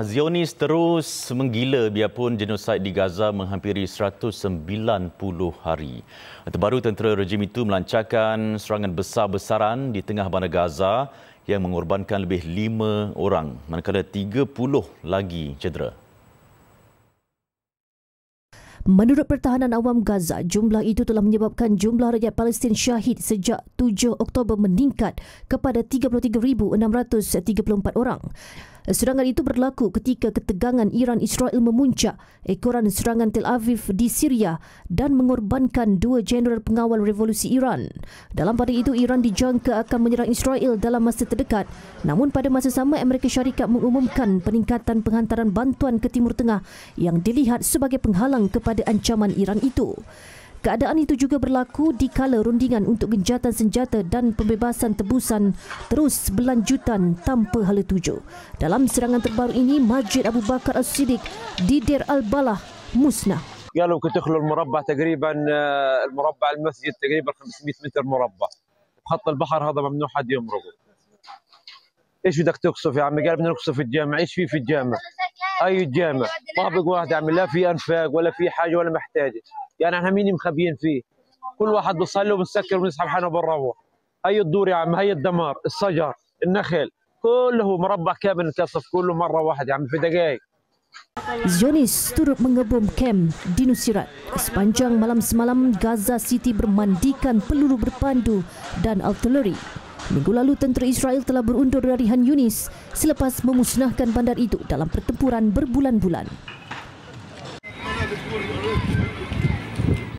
Zionis terus menggila biarpun genosid di Gaza menghampiri 190 hari. Terbaru tentera rejim itu melancarkan serangan besar-besaran di tengah bandar Gaza yang mengorbankan lebih 5 orang, manakala 30 lagi cedera. Menurut pertahanan awam Gaza, jumlah itu telah menyebabkan jumlah rakyat Palestin syahid sejak 7 Oktober meningkat kepada 33,634 orang. Serangan itu berlaku ketika ketegangan Iran-Israel memuncak ekoran serangan Tel Aviv di Syria dan mengorbankan dua jeneral pengawal revolusi Iran. Dalam pada itu, Iran dijangka akan menyerang Israel dalam masa terdekat. Namun pada masa sama, Amerika Syarikat mengumumkan peningkatan penghantaran bantuan ke Timur Tengah yang dilihat sebagai penghalang kepada ancaman Iran itu. Keadaan itu juga berlaku di kala rundingan untuk genjatan senjata dan pembebasan tebusan terus berlanjutan tanpa hala tuju. Dalam serangan terbaru ini, Masjid Abu Bakar As-Siddiq di Deir al-Balah musnah. kita قالوا تخلو المربع تقريبا المربع المسجد تقريبا 500 meter مربع خط al هذا ممنوع حد يمرقه ايش Ishu تقصف tuksu fi قال بدنا tuksu fi ايش Ishu fi الجامع اي جامع طابق واحد عمل لا في انفاق ولا في حاجه ولا محتاجه يعني احنا مين مخبيين فيه كل واحد بيصلي وبنسكر وبنسحب حالنا وبنروح هي الدور يا عم هي الدمار الشجر النخل كله مربع كامل انكسف كله مره واحده يعني في دقائق Zionis turut mengebom kem di Nusirat. Sepanjang malam semalam, Gaza City bermandikan peluru berpandu dan artileri Minggu lalu tentera Israel telah berundur dari Han Yunis selepas memusnahkan bandar itu dalam pertempuran berbulan-bulan.